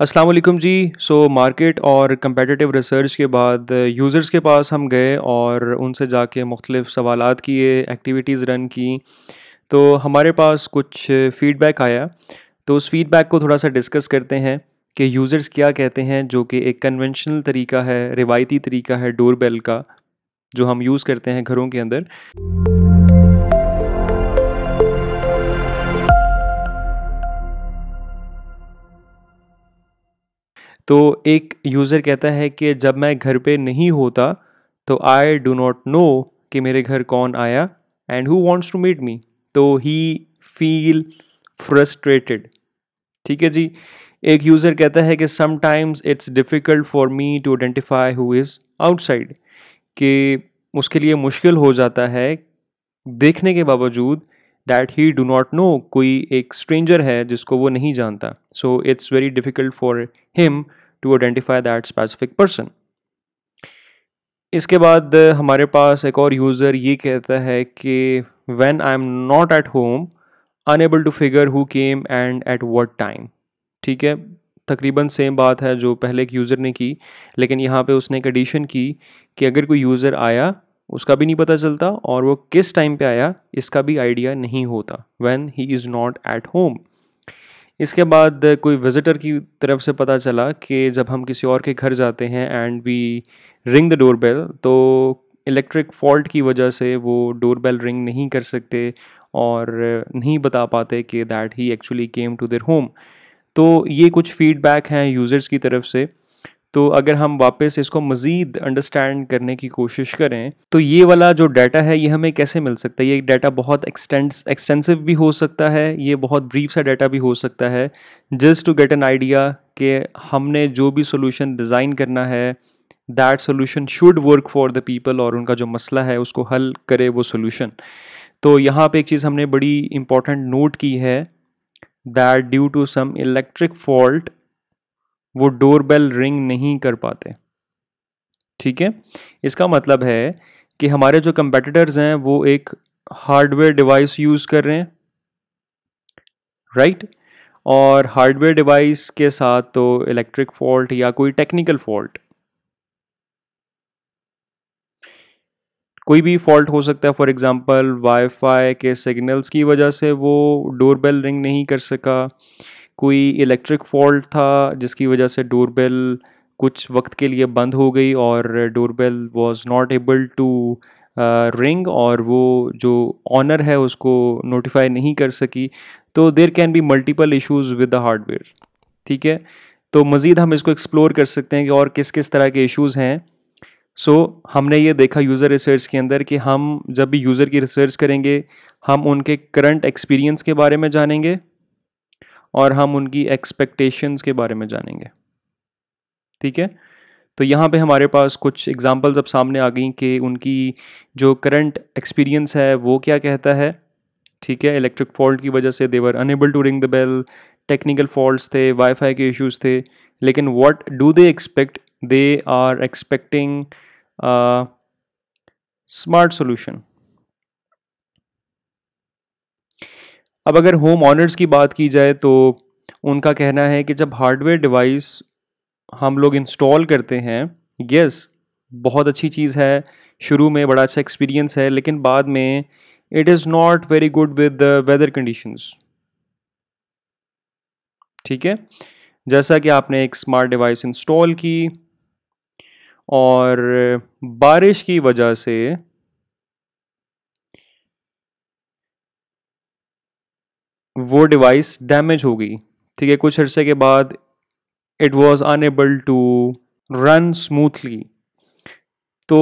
अस्सलाम वालेकुम जी सो मार्केट और कंपेटिटिव रिसर्च के बाद यूज़र्स के पास हम गए और उनसे जाके मुख्तलिफ़ सवाल किए एक्टिविटीज़ रन की तो हमारे पास कुछ फ़ीडबैक आया तो उस फीडबैक को थोड़ा सा डिस्कस करते हैं कि यूज़र्स क्या कहते हैं जो कि एक कन्वेंशनल तरीका है रिवायती तरीका है डोर बेल का जो हम यूज़ करते हैं घरों के अंदर तो एक यूज़र कहता है कि जब मैं घर पे नहीं होता तो आई डू नॉट नो कि मेरे घर कौन आया and who wants to meet me तो ही फील फ्रस्ट्रेटेड ठीक है जी एक यूज़र कहता है कि sometimes it's difficult for me to identify who is outside कि उसके लिए मुश्किल हो जाता है देखने के बावजूद that he do not know कोई एक स्ट्रेंजर है जिसको वो नहीं जानता so it's very difficult for him to identify that specific person इसके बाद हमारे पास एक और यूज़र ये कहता है कि when I am not at home unable to figure who came and at what time ठीक है तकरीबन सेम बात है जो पहले एक यूज़र ने की लेकिन यहाँ पे उसने एक एडिशन की कि अगर कोई यूज़र आया उसका भी नहीं पता चलता और वो किस टाइम पे आया इसका भी आइडिया नहीं होता when he is not at home इसके बाद कोई विजिटर की तरफ से पता चला कि जब हम किसी और के घर जाते हैं and we ring the door bell तो इलेक्ट्रिक फॉल्ट की वजह से वो डोर बेल रिंग नहीं कर सकते और नहीं बता पाते कि that he actually came to there home तो ये कुछ फीडबैक हैं यूज़र्स की तरफ से तो अगर हम वापस इसको मज़ीद अंडरस्टैंड करने की कोशिश करें तो ये वाला जो डाटा है ये हमें कैसे मिल सकता है ये डाटा बहुत एक्सटेंसिव भी हो सकता है ये बहुत ब्रीफ सा डाटा भी हो सकता है just to get an idea कि हमने जो भी सोल्यूशन डिज़ाइन करना है that solution should work for the people और उनका जो मसला है उसको हल करे वो सोल्यूशन तो यहाँ पर एक चीज़ हमने बड़ी इंपॉर्टेंट नोट की है that due to some electric fault वो डोर बेल रिंग नहीं कर पाते ठीक है इसका मतलब है कि हमारे जो कंपेटिटर्स हैं वो एक हार्डवेयर डिवाइस यूज़ कर रहे हैं राइट और हार्डवेयर डिवाइस के साथ तो इलेक्ट्रिक फॉल्ट या कोई टेक्निकल फॉल्ट कोई भी फॉल्ट हो सकता है फॉर एग्जांपल वाईफाई के सिग्नल्स की वजह से वो डोरबेल रिंग नहीं कर सका कोई इलेक्ट्रिक फॉल्ट था जिसकी वजह से डोरबेल कुछ वक्त के लिए बंद हो गई और doorbell was not able to ring और वो जो ऑनर है उसको नोटिफाई नहीं कर सकी तो there can be multiple issues with the hardware ठीक है तो मज़ीद हम इसको एक्सप्लोर कर सकते हैं कि और किस किस तरह के इश्यूज़ हैं सो so, हमने ये देखा यूज़र रिसर्च के अंदर कि हम जब भी यूज़र की रिसर्च करेंगे हम उनके करंट एक्सपीरियंस के बारे में जानेंगे और हम उनकी एक्सपेक्टेशंस के बारे में जानेंगे ठीक है तो यहाँ पे हमारे पास कुछ एग्जांपल्स अब सामने आ गई कि उनकी जो करंट एक्सपीरियंस है वो क्या कहता है ठीक है इलेक्ट्रिक फॉल्ट की वजह से they were unable to ring the bell technical faults थे वाईफाई के इश्यूज थे लेकिन what do they expect they are expecting smart solution अब अगर होम ऑनर्स की बात की जाए तो उनका कहना है कि जब हार्डवेयर डिवाइस हम लोग इंस्टॉल करते हैं यस बहुत अच्छी चीज़ है शुरू में बड़ा अच्छा एक्सपीरियंस है लेकिन बाद में it is not very good with the weather conditions ठीक है जैसा कि आपने एक स्मार्ट डिवाइस इंस्टॉल की और बारिश की वजह से वो डिवाइस डैमेज हो गई ठीक है कुछ अरसे के बाद it was unable to run smoothly तो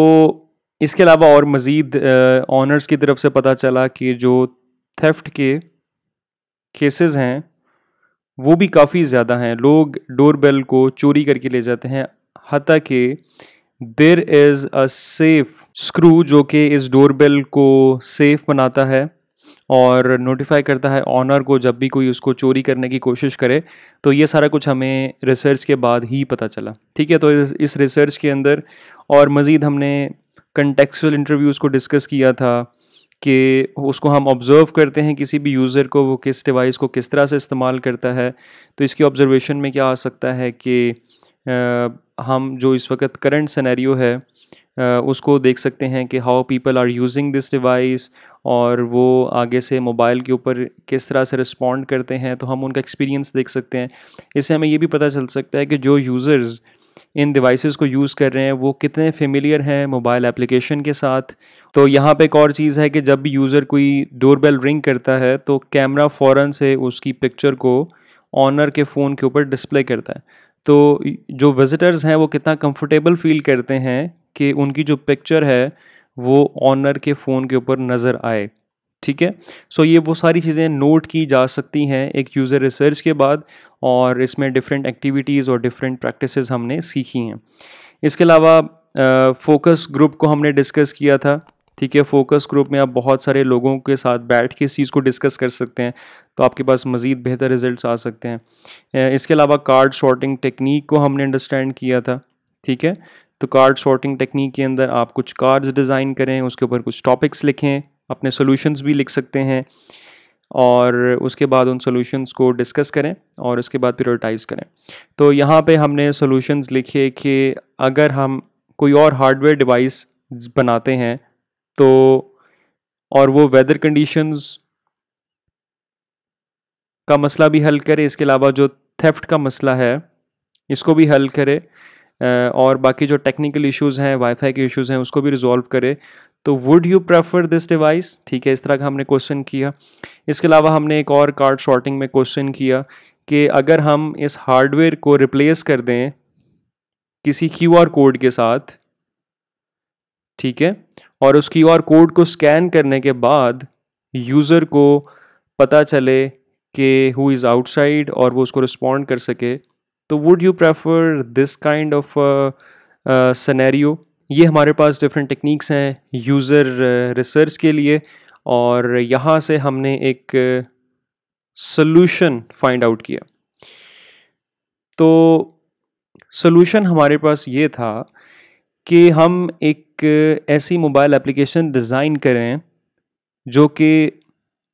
इसके अलावा और मज़ीद ऑनर्स की तरफ से पता चला कि जो थेफ्ट के केसेस हैं वो भी काफ़ी ज़्यादा हैं लोग डोरबेल को चोरी करके ले जाते हैं हती कि there is a safe screw जो कि इस डोरबेल को सेफ़ बनाता है और नोटिफाई करता है ऑनर को जब भी कोई उसको चोरी करने की कोशिश करे तो ये सारा कुछ हमें रिसर्च के बाद ही पता चला ठीक है तो इस रिसर्च के अंदर और मज़ीद हमने कंटेक्चुअल इंटरव्यूज़ को डिस्कस किया था कि उसको हम ऑब्ज़र्व करते हैं किसी भी यूज़र को वो किस डिवाइस को किस तरह से इस्तेमाल करता है तो इसकी ऑब्ज़र्वेशन में क्या आ सकता है कि आ, हम जो इस वक्त करंट सिनेरियो है आ, उसको देख सकते हैं कि how people are using this device और वो आगे से मोबाइल के ऊपर किस तरह से रिस्पॉन्ड करते हैं तो हम उनका एक्सपीरियंस देख सकते हैं इससे हमें ये भी पता चल सकता है कि जो यूज़र्स इन डिवाइसेस को यूज़ कर रहे हैं वो कितने फेमिलियर हैं मोबाइल एप्लीकेशन के साथ तो यहाँ पे एक और चीज़ है कि जब भी यूज़र कोई डोरबेल रिंग करता है तो कैमरा फ़ौर से उसकी पिक्चर को ऑनर के फ़ोन के ऊपर डिस्प्ले करता है तो जो विज़िटर्स हैं वो कितना कंफर्टेबल फील करते हैं कि उनकी जो पिक्चर है वो ऑनर के फ़ोन के ऊपर नज़र आए ठीक है सो ये वो सारी चीज़ें नोट की जा सकती हैं एक यूज़र रिसर्च के बाद और इसमें डिफरेंट एक्टिविटीज़ और डिफरेंट प्रैक्टिस हमने सीखी हैं इसके अलावा फोकस ग्रुप को हमने डिस्कस किया था ठीक है फोकस ग्रुप में आप बहुत सारे लोगों के साथ बैठ के इस चीज़ को डिस्कस कर सकते हैं तो आपके पास मज़ीद बेहतर रिजल्ट्स आ सकते हैं इसके अलावा कार्ड शॉर्टिंग टेक्निक को हमने अंडरस्टैंड किया था ठीक है तो कार्ड सॉर्टिंग टेक्निक के अंदर आप कुछ कार्ड्स डिज़ाइन करें उसके ऊपर कुछ टॉपिक्स लिखें अपने सोल्यूशंस भी लिख सकते हैं और उसके बाद उन सॉल्यूशंस को डिस्कस करें और उसके बाद प्रायोरिटाइज़ करें तो यहाँ पे हमने सॉल्यूशंस लिखे कि अगर हम कोई और हार्डवेयर डिवाइस बनाते हैं तो और वो वेदर कंडीशंस का मसला भी हल करे इसके अलावा जो थेफ्ट का मसला है इसको भी हल करे और बाकी जो टेक्निकल इश्यूज़ हैं वाईफाई के इश्यूज़ हैं उसको भी रिजॉल्व करे तो would you prefer this device ठीक है इस तरह का हमने क्वेश्चन किया इसके अलावा हमने एक और कार्ड शॉर्टिंग में क्वेश्चन किया कि अगर हम इस हार्डवेयर को रिप्लेस कर दें किसी क्यू आर कोड के साथ ठीक है और उस क्यू आर कोड को स्कैन करने के बाद यूज़र को पता चले कि हु इज़ आउटसाइड और वो उसको रिस्पॉन्ड कर सके तो would you prefer this kind of scenario ये हमारे पास डिफरेंट टेक्निक्स हैं यूज़र रिसर्च uh, के लिए और यहाँ से हमने एक सोल्यूशन फाइंड आउट किया तो सोल्यूशन हमारे पास ये था कि हम एक uh, ऐसी मोबाइल एप्लीकेशन डिज़ाइन करें जो कि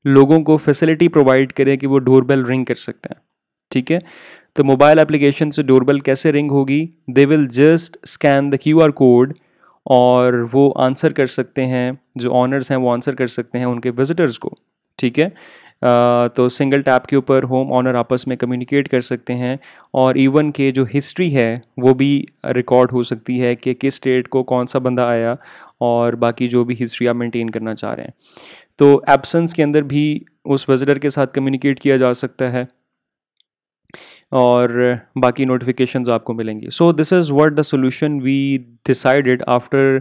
लोगों को फैसिलिटी प्रोवाइड करें कि वो डोरबेल रिंग कर सकते हैं ठीक है तो मोबाइल एप्लीकेशन से डोरबेल कैसे रिंग होगी they will just scan the Q R code और वो आंसर कर सकते हैं जो ऑनर्स हैं वो आंसर कर सकते हैं उनके विजिटर्स को ठीक है आ, तो सिंगल टैप के ऊपर होम ऑनर आपस में कम्युनिकेट कर सकते हैं और इवन के जो हिस्ट्री है वो भी रिकॉर्ड हो सकती है कि किस स्टेट को कौन सा बंदा आया और बाकी जो भी हिस्ट्री आप मेंटेन करना चाह रहे हैं तो एब्सेंस के अंदर भी उस विजिटर के साथ कम्युनिकेट किया जा सकता है और बाकी नोटिफिकेशन आपको मिलेंगी so this is what the solution we decided after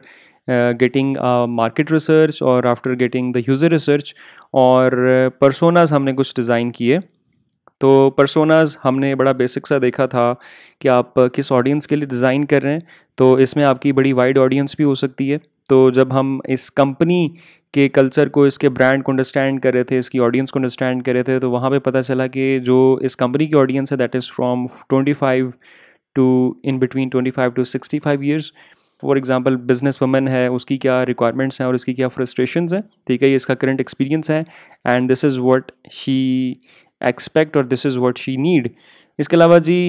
getting market research और after getting the user research और परसोनाज uh, हमने कुछ डिज़ाइन किए तो परसोनाज हमने बड़ा बेसिक सा देखा था कि आप किस ऑडियंस के लिए डिज़ाइन कर रहे हैं तो इसमें आपकी बड़ी वाइड ऑडियंस भी हो सकती है तो जब हम इस कंपनी इसके कल्चर को इसके ब्रांड को अंडरस्टैंड कर रहे थे इसकी ऑडियंस को अंडरस्टैंड कर रहे थे तो वहाँ पे पता चला कि जो इस कंपनी की ऑडियंस है that is from 25 to in between 25 to 65 years for example business woman है उसकी क्या रिक्वायरमेंट्स हैं और इसकी क्या फ्रस्ट्रेशन हैं ठीक है ये इसका करंट एक्सपीरियंस है and this is what she expect और this is what she need इसके अलावा जी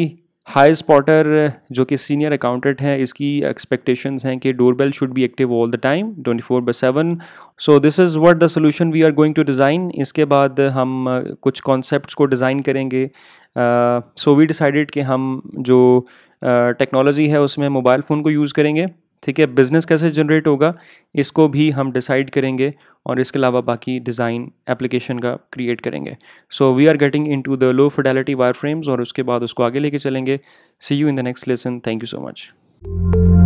हाई स्पॉटर uh, जो कि सीनियर अकाउंटेंट हैं इसकी एक्सपेक्टेशंस हैं कि doorbell should be active all the time 24 four by seven so this is what the solution we are going to design इसके बाद हम uh, कुछ कॉन्सेप्ट को डिज़ाइन करेंगे सो वी डिसाइडेड कि हम जो टेक्नोलॉजी uh, है उसमें मोबाइल फ़ोन को यूज़ करेंगे ठीक है बिज़नेस कैसे जनरेट होगा इसको भी हम डिसाइड करेंगे और इसके अलावा बाकी डिज़ाइन एप्लीकेशन का क्रिएट करेंगे so we are getting into the low fidelity wire frames और उसके बाद उसको आगे लेके चलेंगे see you in the next lesson thank you so much